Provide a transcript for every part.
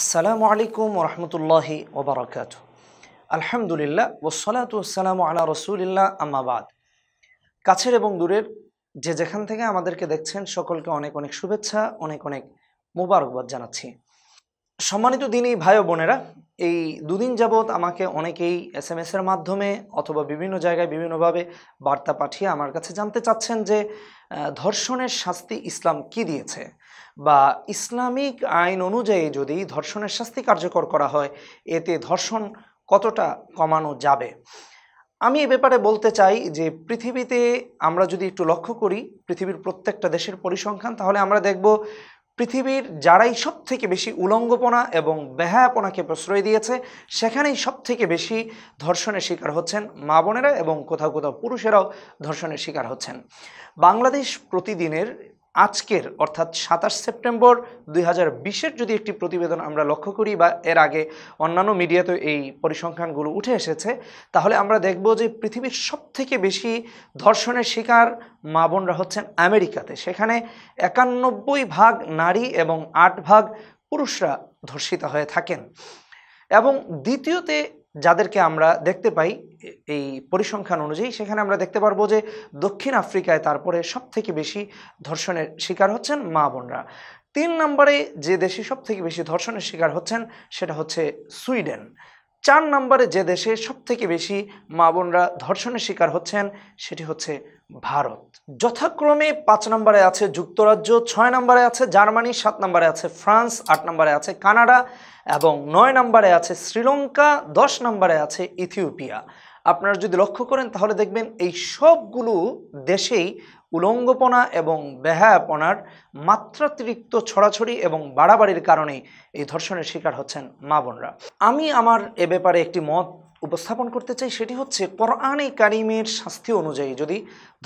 আসসালামু আলাইকুম রহমতুল্লাহি ওবরাকাত আলহামদুলিল্লাহ ওসলাত সালাম আল্লাহ রসুলিল্লাহ আমাবাদ কাছের এবং দূরের যে যেখান থেকে আমাদেরকে দেখছেন সকলকে অনেক অনেক শুভেচ্ছা অনেক অনেক মোবারকবাদ জানাচ্ছি সম্মানিত দিনই ভাই বোনেরা এই দুদিন যাবৎ আমাকে অনেকেই এস এম এর মাধ্যমে অথবা বিভিন্ন জায়গায় বিভিন্নভাবে বার্তা পাঠিয়ে আমার কাছে জানতে চাচ্ছেন যে ধর্ষণের শাস্তি ইসলাম কি দিয়েছে বা ইসলামিক আইন অনুযায়ী যদি ধর্ষণের শাস্তি কার্যকর করা হয় এতে ধর্ষণ কতটা কমানো যাবে আমি এ ব্যাপারে বলতে চাই যে পৃথিবীতে আমরা যদি একটু লক্ষ্য করি পৃথিবীর প্রত্যেকটা দেশের পরিসংখ্যান তাহলে আমরা দেখব পৃথিবীর যারাই সব থেকে বেশি উলঙ্গপনা এবং বেহায়াপনাকে প্রশ্রয় দিয়েছে সেখানেই সব থেকে বেশি ধর্ষণের শিকার হচ্ছেন মা বোনেরা এবং কোথাও কোথাও পুরুষেরাও ধর্ষণের শিকার হচ্ছেন বাংলাদেশ প্রতিদিনের আজকের অর্থাৎ সাতাশ সেপ্টেম্বর দুই হাজার যদি একটি প্রতিবেদন আমরা লক্ষ্য করি বা এর আগে অন্যান্য মিডিয়াতে এই পরিসংখ্যানগুলো উঠে এসেছে তাহলে আমরা দেখব যে পৃথিবীর সবথেকে বেশি ধর্ষণের শিকার মা বোনরা হচ্ছেন আমেরিকাতে সেখানে একানব্বই ভাগ নারী এবং আট ভাগ পুরুষরা ধর্ষিত হয়ে থাকেন এবং দ্বিতীয়তে যাদেরকে আমরা দেখতে পাই এই পরিসংখ্যান অনুযায়ী সেখানে আমরা দেখতে পারবো যে দক্ষিণ আফ্রিকায় তারপরে সব থেকে বেশি ধর্ষণের শিকার হচ্ছেন মা বোনরা তিন নম্বরে যে দেশে সব থেকে বেশি ধর্ষণের শিকার হচ্ছেন সেটা হচ্ছে সুইডেন চার নম্বরে যে দেশে সবথেকে বেশি মা বোনরা ধর্ষণের শিকার হচ্ছেন সেটি হচ্ছে ভারত যথাক্রমে পাঁচ নম্বরে আছে যুক্তরাজ্য ছয় নম্বরে আছে জার্মানি সাত নম্বরে আছে ফ্রান্স আট নম্বরে আছে কানাডা এবং নয় নম্বরে আছে শ্রীলঙ্কা দশ নম্বরে আছে ইথিওপিয়া আপনারা যদি লক্ষ্য করেন তাহলে দেখবেন এই সবগুলো দেশেই উলঙ্গপনা এবং বেহায়াপনার মাত্রাতিরিক্ত ছড়াছড়ি এবং বাড়াবাড়ির কারণে এই ধর্ষণের শিকার হচ্ছেন মা বোনরা আমি আমার এ ব্যাপারে একটি মত উপস্থাপন করতে চাই সেটি হচ্ছে কোরআনে কারিমের শাস্তি অনুযায়ী যদি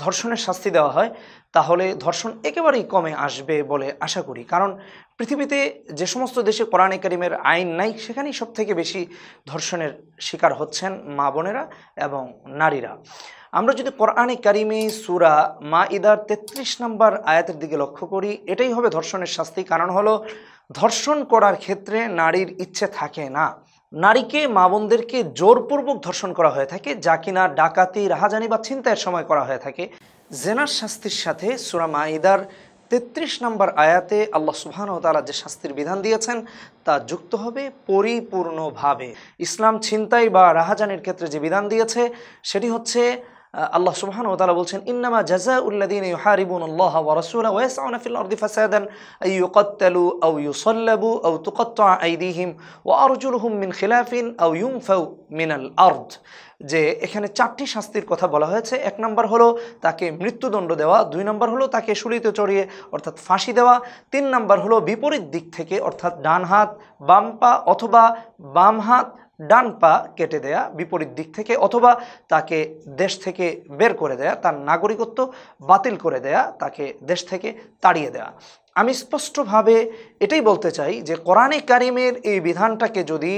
ধর্ষণের শাস্তি দেওয়া হয় তাহলে ধর্ষণ একেবারেই কমে আসবে বলে আশা করি কারণ পৃথিবীতে যে সমস্ত দেশে কোরআনে কারিমের আইন নাই সেখানেই সব থেকে বেশি ধর্ষণের শিকার হচ্ছেন মা বোনেরা এবং নারীরা আমরা যদি কোরআনে কারিমি সুরা মা ইদার তেত্রিশ নম্বর আয়াতের দিকে লক্ষ্য করি এটাই হবে ধর্ষণের শাস্তি কারণ হলো ধর্ষণ করার ক্ষেত্রে নারীর ইচ্ছে থাকে না নারীকে মা বোনদেরকে জোরপূর্বক ধর্ষণ করা হয়ে থাকে যা কিনা ডাকাতি রাহাজানি বা ছিনতাইয়ের সময় করা হয়ে থাকে জেনার শাস্তির সাথে সুরা মা ইদার তেত্রিশ নম্বর আয়াতে আল্লাহ সুহান ও তালা যে শাস্তির বিধান দিয়েছেন তা যুক্ত হবে পরিপূর্ণভাবে ইসলাম ছিনতাই বা রাহাজানির ক্ষেত্রে যে বিধান দিয়েছে সেটি হচ্ছে আল্লাহ সুবহান ও তালা বলছেন ইন্নামা জাজা উল্লাদিন ইউহারিবুন আল্লাহ ওয়ারসুলা ওয়াসাউন ফিল আরদি ফাসাদান আই ইউকাত্তালু আও ইউসাল্লাবু আও তুকাত্তা আইদিহিম ওয়া আরজুলুহুম মিন খিলাফিন আও ইউনফাউ মিনাল আরদ যে এখানে চারটি শাস্তির কথা বলা হয়েছে এক নম্বর হলো তাকে মৃত্যুদণ্ড দেওয়া দুই নম্বর হলো তাকে শুলিতে চড়িয়ে অর্থাৎ ফাঁসি দেওয়া তিন নম্বর হলো বিপরীত দিক থেকে অর্থাৎ ডান হাত বাম পা অথবা বাম হাত ডান পা কেটে দেয়া বিপরীত দিক থেকে অথবা তাকে দেশ থেকে বের করে দেয়া তার নাগরিকত্ব বাতিল করে দেয়া তাকে দেশ থেকে তাড়িয়ে দেয়া আমি স্পষ্টভাবে এটাই বলতে চাই যে কোরআনে কারিমের এই বিধানটাকে যদি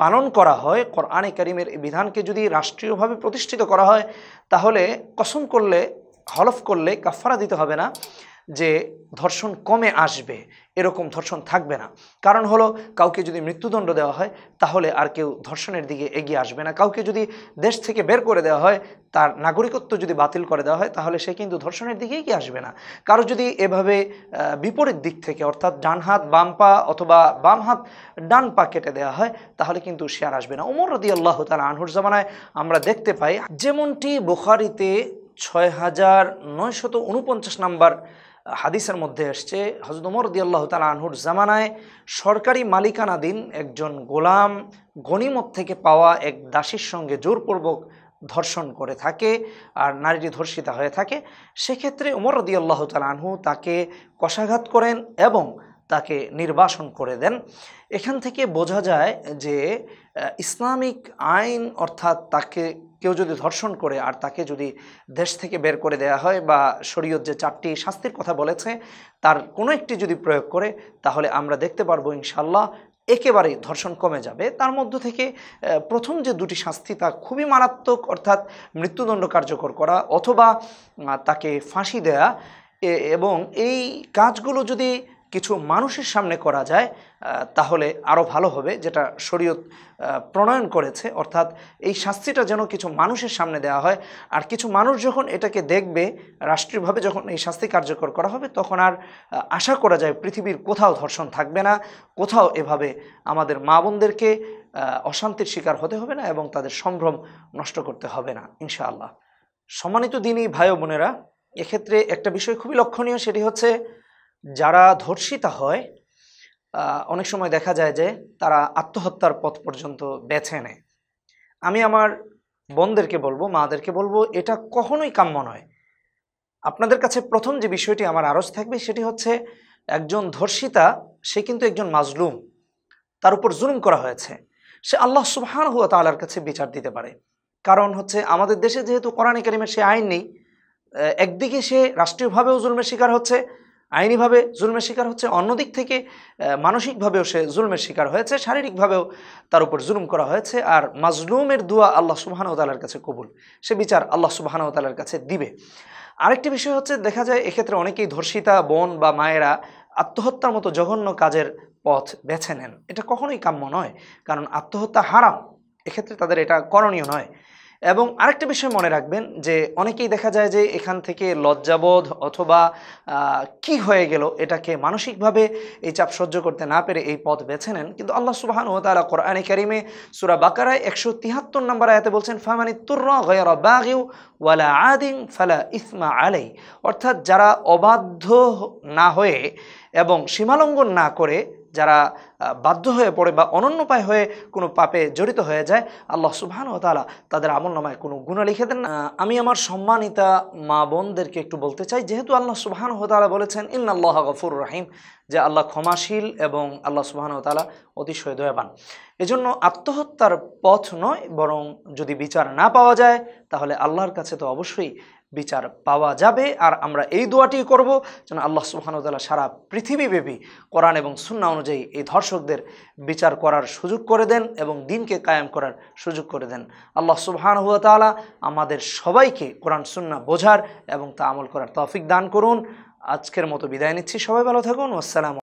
পালন করা হয় কোরআনে কারিমের এই বিধানকে যদি রাষ্ট্রীয়ভাবে প্রতিষ্ঠিত করা হয় তাহলে কসম করলে হলফ করলে কাফারা দিতে হবে না যে ধর্ষণ কমে আসবে এরকম ধর্ষণ থাকবে না কারণ হলো কাউকে যদি মৃত্যুদণ্ড দেওয়া হয় তাহলে আর কেউ ধর্ষণের দিকে এগিয়ে আসবে না কাউকে যদি দেশ থেকে বের করে দেওয়া হয় তার নাগরিকত্ব যদি বাতিল করে দেওয়া হয় তাহলে সে কিন্তু ধর্ষণের দিকে এগিয়ে আসবে না কারো যদি এভাবে বিপরীত দিক থেকে অর্থাৎ ডান হাত বাম পা অথবা বাম হাত ডান পা কেটে দেওয়া হয় তাহলে কিন্তু সে আর আসবে না উমর রদি আল্লাহ তার আনহুর জামানায় আমরা দেখতে পাই যেমনটি বোখারিতে ছয় হাজার নয়শত উনপঞ্চাশ নাম্বার হাদিসের মধ্যে এসছে হজরত ওমর দিয়াল্লাহ তালা আনহুর জামানায় সরকারি মালিকানাধীন একজন গোলাম গণিমত থেকে পাওয়া এক দাসীর সঙ্গে জোরপূর্বক ধর্ষণ করে থাকে আর নারীটি ধর্ষিতা হয়ে থাকে সেক্ষেত্রে উমর রদিয়াল্লাহ আনহু তাকে কষাঘাত করেন এবং তাকে নির্বাসন করে দেন এখান থেকে বোঝা যায় যে ইসলামিক আইন অর্থাৎ তাকে কেউ যদি ধর্ষণ করে আর তাকে যদি দেশ থেকে বের করে দেয়া হয় বা শরীয়ত যে চারটি শাস্তির কথা বলেছে তার কোনো একটি যদি প্রয়োগ করে তাহলে আমরা দেখতে পারবো ইনশাল্লাহ একেবারেই ধর্ষণ কমে যাবে তার মধ্য থেকে প্রথম যে দুটি শাস্তি তা খুবই মারাত্মক অর্থাৎ মৃত্যুদণ্ড কার্যকর করা অথবা তাকে ফাঁসি দেয়া এবং এই কাজগুলো যদি কিছু মানুষের সামনে করা যায় তাহলে আরও ভালো হবে যেটা শরীয়ত প্রণয়ন করেছে অর্থাৎ এই শাস্তিটা যেন কিছু মানুষের সামনে দেওয়া হয় আর কিছু মানুষ যখন এটাকে দেখবে রাষ্ট্রীয়ভাবে যখন এই শাস্তি কার্যকর করা হবে তখন আর আশা করা যায় পৃথিবীর কোথাও ধর্ষণ থাকবে না কোথাও এভাবে আমাদের মা বোনদেরকে অশান্তির শিকার হতে হবে না এবং তাদের সম্ভ্রম নষ্ট করতে হবে না ইনশাআল্লাহ সম্মানিত দিনই ভাই বোনেরা এক্ষেত্রে একটা বিষয় খুবই লক্ষণীয় সেটি হচ্ছে যারা ধর্ষিতা হয় অনেক সময় দেখা যায় যে তারা আত্মহত্যার পথ পর্যন্ত বেছে নেয় আমি আমার বোনদেরকে বলবো মাদেরকে বলবো এটা কখনোই কাম্য নয় আপনাদের কাছে প্রথম যে বিষয়টি আমার আরজ থাকবে সেটি হচ্ছে একজন ধর্ষিতা সে কিন্তু একজন মাজলুম তার উপর জুলুম করা হয়েছে সে আল্লাহ সুবহান হুয়া তালার কাছে বিচার দিতে পারে কারণ হচ্ছে আমাদের দেশে যেহেতু কোরআন একাডেমির সে আইন নেই একদিকে সে রাষ্ট্রীয়ভাবেও জুলুমের শিকার হচ্ছে আইনিভাবে জুলমের শিকার হচ্ছে অন্যদিক থেকে মানসিকভাবেও সে জুলমের শিকার হয়েছে শারীরিকভাবেও তার উপর জুলুম করা হয়েছে আর মাজলুমের দোয়া আল্লাহ তালার কাছে কবুল সে বিচার আল্লাহ তালার কাছে দিবে আরেকটি বিষয় হচ্ছে দেখা যায় এক্ষেত্রে অনেকেই ধর্ষিতা বোন বা মায়েরা আত্মহত্যার মতো জঘন্য কাজের পথ বেছে নেন এটা কখনোই কাম্য নয় কারণ আত্মহত্যা হারাম এক্ষেত্রে তাদের এটা করণীয় নয় এবং আরেকটা বিষয় মনে রাখবেন যে অনেকেই দেখা যায় যে এখান থেকে লজ্জাবোধ অথবা কি হয়ে গেল এটাকে মানসিকভাবে এই চাপ সহ্য করতে না পেরে এই পথ বেছে নেন কিন্তু আল্লাহ সুবাহান ও তালা কোরআনে কারিমে সুরা বাকারায় একশো তিয়াত্তর নম্বর আয়াতে বলছেন ফামানি আদিং ওয়ালা ফালা ইসমা আলাই অর্থাৎ যারা অবাধ্য না হয়ে এবং সীমালঙ্ঘন না করে যারা বাধ্য হয়ে পড়ে বা অনন্যপায় হয়ে কোনো পাপে জড়িত হয়ে যায় আল্লাহ সুবাহান ও তালা তাদের আমল নামায় কোনো গুণা লিখে দেন আমি আমার সম্মানিতা মা বোনদেরকে একটু বলতে চাই যেহেতু আল্লাহ সুবাহান ও তালা বলেছেন আল্লাহ গফুর রাহিম যে আল্লাহ ক্ষমাশীল এবং আল্লাহ সুবাহান ও তালা অতিশয় দয়াবান এজন্য আত্মহত্যার পথ নয় বরং যদি বিচার না পাওয়া যায় তাহলে আল্লাহর কাছে তো অবশ্যই বিচার পাওয়া যাবে আর আমরা এই দোয়াটি করব যেন আল্লাহ সুহানুতাল্লাহ সারা পৃথিবীব্যাপী কোরআন এবং সুন্না অনুযায়ী এই ধর্ষকদের বিচার করার সুযোগ করে দেন এবং দিনকে কায়েম করার সুযোগ করে দেন আল্লাহ তালা আমাদের সবাইকে কোরআন সুন্না বোঝার এবং তা আমল করার তফিক দান করুন আজকের মতো বিদায় নিচ্ছি সবাই ভালো থাকুন আসসালাম